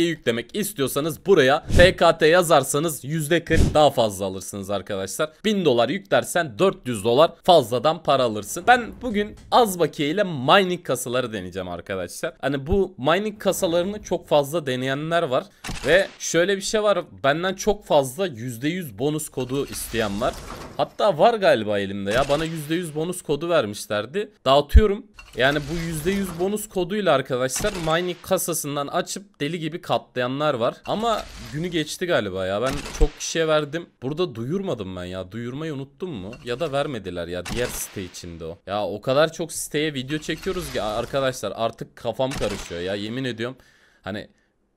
bakiye yüklemek istiyorsanız buraya FKT yazarsanız %40 daha fazla alırsınız arkadaşlar. 1000 dolar yüklersen 400 dolar fazladan para alırsın. Ben bugün az bakiye ile mining kasaları deneyeceğim arkadaşlar. Hani bu mining kasalarını çok fazla deneyenler var. Ve şöyle bir şey var. Benden çok fazla %100 bonus kodu isteyen var. Hatta var galiba elimde ya. Bana %100 bonus kodu vermişlerdi. Dağıtıyorum. Yani bu %100 bonus koduyla arkadaşlar mining kasasından açıp deli gibi katlayanlar var. Ama günü geçti galiba ya. Ben çok kişiye verdim. Burada duyurmadım ben ya. Duyurmayı unuttum mu? Ya da vermediler ya. Diğer site içinde o. Ya o kadar çok siteye video çekiyoruz ki arkadaşlar artık kafam karışıyor ya. Yemin ediyorum. Hani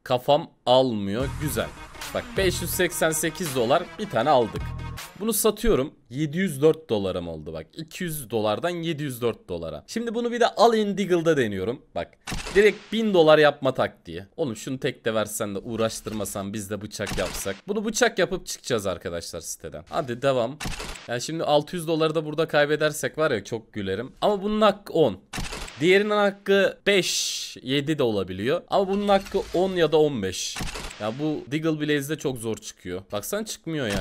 kafam almıyor. Güzel. Bak 588 dolar bir tane aldık. Bunu satıyorum. 704 dolarım oldu bak. 200 dolardan 704 dolara. Şimdi bunu bir de al Indiggle'da deniyorum. Bak direkt 1000 dolar yapma taktiği. Oğlum şunu tek de versen de uğraştırmasan biz de bıçak yapsak. Bunu bıçak yapıp çıkacağız arkadaşlar siteden. Hadi devam. Yani şimdi 600 doları da burada kaybedersek var ya çok gülerim. Ama bunun hakkı 10. Diğerinin hakkı 5, 7 de olabiliyor. Ama bunun hakkı 10 ya da 15. Ya bu Diggle Blaze'de çok zor çıkıyor. Baksan çıkmıyor yani.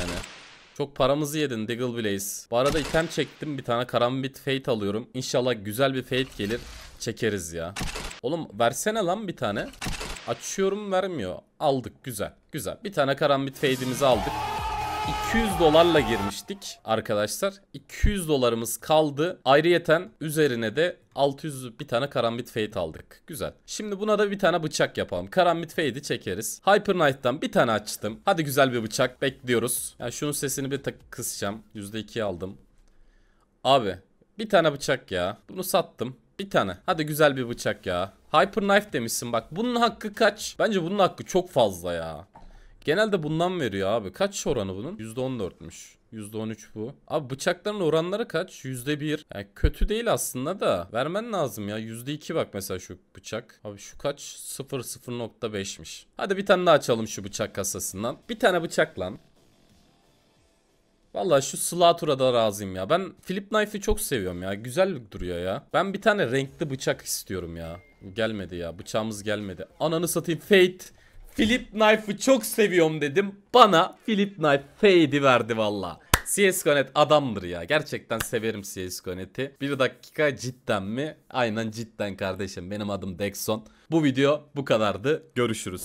Çok paramızı yedin Diggle Blaze. Bu arada item çektim bir tane karambit fate alıyorum. İnşallah güzel bir fate gelir. Çekeriz ya. Oğlum versene lan bir tane. Açıyorum vermiyor. Aldık güzel. Güzel. Bir tane karambit fade'imizi aldık. 200 dolarla girmiştik arkadaşlar. 200 dolarımız kaldı. Ayrıyeten üzerine de 600 bir tane karambit fade aldık. Güzel. Şimdi buna da bir tane bıçak yapalım. Karambit fade'i çekeriz. Hyper Knight'tan bir tane açtım. Hadi güzel bir bıçak bekliyoruz. Ya yani şunun sesini bir tık kısacağım. %2 aldım. Abi bir tane bıçak ya. Bunu sattım. Bir tane. Hadi güzel bir bıçak ya. Hyper Knife demişsin bak. Bunun hakkı kaç? Bence bunun hakkı çok fazla ya. Genelde bundan veriyor abi. Kaç oranı bunun? %14'müş. %13 bu. Abi bıçakların oranları kaç? %1. Yani kötü değil aslında da. Vermen lazım ya. %2 bak mesela şu bıçak. Abi şu kaç? 0.0.5'miş. Hadi bir tane daha açalım şu bıçak kasasından. Bir tane bıçak lan. Valla şu Slatur'a da razıyım ya. Ben Flip Knife'ı çok seviyorum ya. Güzel duruyor ya. Ben bir tane renkli bıçak istiyorum ya. Gelmedi ya. Bıçağımız gelmedi. Ananı satayım. Fate. Philip Knife'ı çok seviyorum dedim. Bana Philip Knife fade'i verdi valla. CSGO.net adamdır ya. Gerçekten severim CSGO.net'i. Bir dakika cidden mi? Aynen cidden kardeşim. Benim adım Dexon. Bu video bu kadardı. Görüşürüz.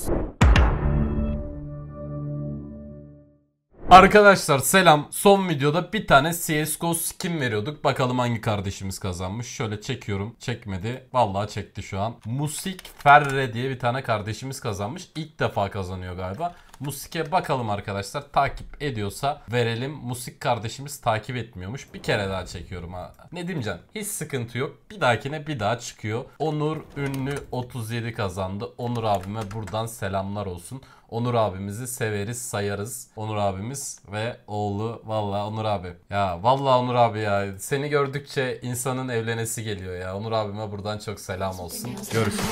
Arkadaşlar selam. Son videoda bir tane CSGO skin veriyorduk. Bakalım hangi kardeşimiz kazanmış. Şöyle çekiyorum. Çekmedi. Vallahi çekti şu an. Musik Ferre diye bir tane kardeşimiz kazanmış. İlk defa kazanıyor galiba. Musik'e bakalım arkadaşlar. Takip ediyorsa verelim. Musik kardeşimiz takip etmiyormuş. Bir kere daha çekiyorum ha. can? hiç sıkıntı yok. Bir dahakine bir daha çıkıyor. Onur ünlü 37 kazandı. Onur abime buradan selamlar olsun. Onur abimizi severiz, sayarız. Onur abimiz ve oğlu valla Onur abi. Ya valla Onur abi ya seni gördükçe insanın evlenesi geliyor ya. Onur abime buradan çok selam olsun. Görüşürüz.